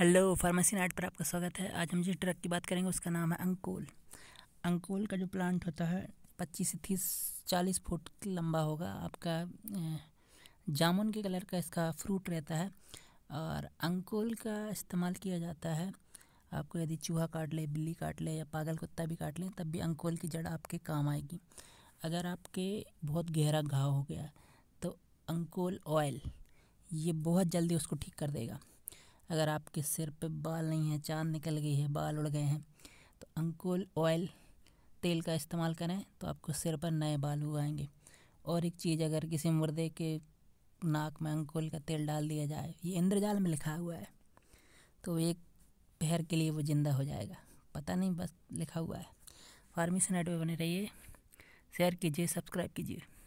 hello pharmacy night पर आपका स्वागत है आज हम जिस ट्रक की बात करेंगे उसका नाम है अंकोल अंकोल का जो प्लांट होता है पच्चीस से तीस चालीस फुट लंबा होगा आपका जामुन के कलर का इसका फ्रूट रहता है और अंकोल का इस्तेमाल किया जाता है आपको यदि चूहा काट ले बिल्ली काट ले या पागल कुत्ता भी काट लें तब भी अंकोल की जड़ आपके काम आएगी अगर आपके बहुत गहरा घाव हो गया तो अंकोल ऑयल ये बहुत जल्दी उसको ठीक कर देगा अगर आपके सिर पे बाल नहीं है चांद निकल गई है बाल उड़ गए हैं तो अंकुल ऑयल तेल का इस्तेमाल करें तो आपको सिर पर नए बाल उगाएंगे और एक चीज़ अगर किसी मुर्दे के नाक में अंकुल का तेल डाल दिया जाए ये इंद्रजाल में लिखा हुआ है तो एक पहर के लिए वो ज़िंदा हो जाएगा पता नहीं बस लिखा हुआ है फार्मेसी नेटवर्क बने रहिए शेयर कीजिए सब्सक्राइब कीजिए